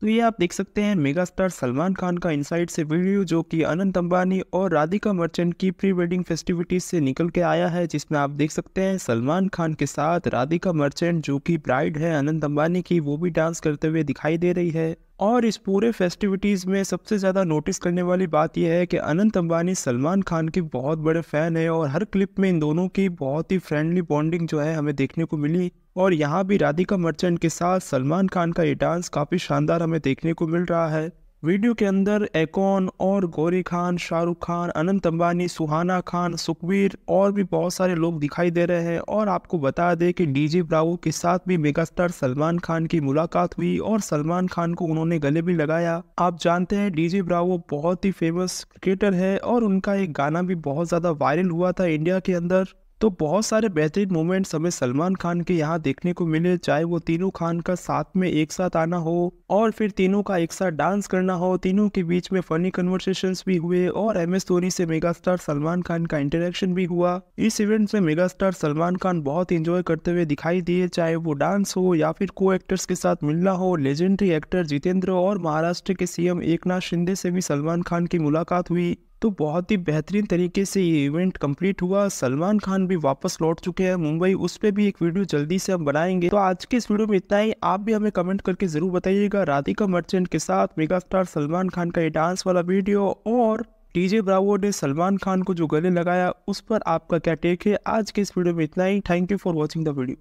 तो ये आप देख सकते हैं मेगा स्टार सलमान खान का इनसाइड से वीडियो जो कि अनंत अंबानी और राधिका मर्चेंट की प्री वेडिंग फेस्टिविटीज से निकल के आया है जिसमें आप देख सकते हैं सलमान खान के साथ राधिका मर्चेंट जो कि ब्राइड है अनंत अंबानी की वो भी डांस करते हुए दिखाई दे रही है और इस पूरे फेस्टिविटीज़ में सबसे ज़्यादा नोटिस करने वाली बात यह है कि अनंत अंबानी सलमान खान के बहुत बड़े फ़ैन है और हर क्लिप में इन दोनों की बहुत ही फ्रेंडली बॉन्डिंग जो है हमें देखने को मिली और यहाँ भी राधिका मर्चेंट के साथ सलमान खान का ये डांस काफ़ी शानदार हमें देखने को मिल रहा है वीडियो के अंदर एकोन और गौरी खान शाहरुख खान अनंत अंबानी सुहाना खान सुखबीर और भी बहुत सारे लोग दिखाई दे रहे हैं और आपको बता दें कि डीजे ब्रावो के साथ भी मेगास्टार सलमान खान की मुलाकात हुई और सलमान खान को उन्होंने गले भी लगाया आप जानते हैं डीजे ब्रावो बहुत ही फेमस क्रिकेटर है और उनका एक गाना भी बहुत ज़्यादा वायरल हुआ था इंडिया के अंदर तो बहुत सारे बेहतरीन मोमेंट्स हमें सलमान खान के यहाँ देखने को मिले चाहे वो तीनों खान का साथ में एक साथ आना हो और फिर तीनों का एक साथ डांस करना हो तीनों के बीच में फनी कन्वर्सेशन भी हुए और एम एस धोनी से मेगा स्टार सलमान खान का इंटरेक्शन भी हुआ इस इवेंट में मेगा स्टार सलमान खान बहुत इंजॉय करते हुए दिखाई दिए चाहे वो डांस हो या फिर को एक्टर्स के साथ मिलना हो लेजेंडरी एक्टर जितेंद्र और महाराष्ट्र के सीएम एक शिंदे से भी सलमान खान की मुलाकात हुई तो बहुत ही बेहतरीन तरीके से ये इवेंट कंप्लीट हुआ सलमान खान भी वापस लौट चुके हैं मुंबई उस पर भी एक वीडियो जल्दी से हम बनाएंगे तो आज के इस वीडियो में इतना ही आप भी हमें कमेंट करके ज़रूर बताइएगा राधिका मर्चेंट के साथ मेगा स्टार सलमान खान का ये डांस वाला वीडियो और डीजे ब्रावो ने सलमान खान को जो गले लगाया उस पर आपका क्या टेक है आज के इस वीडियो में इतना ही thank you for watching the video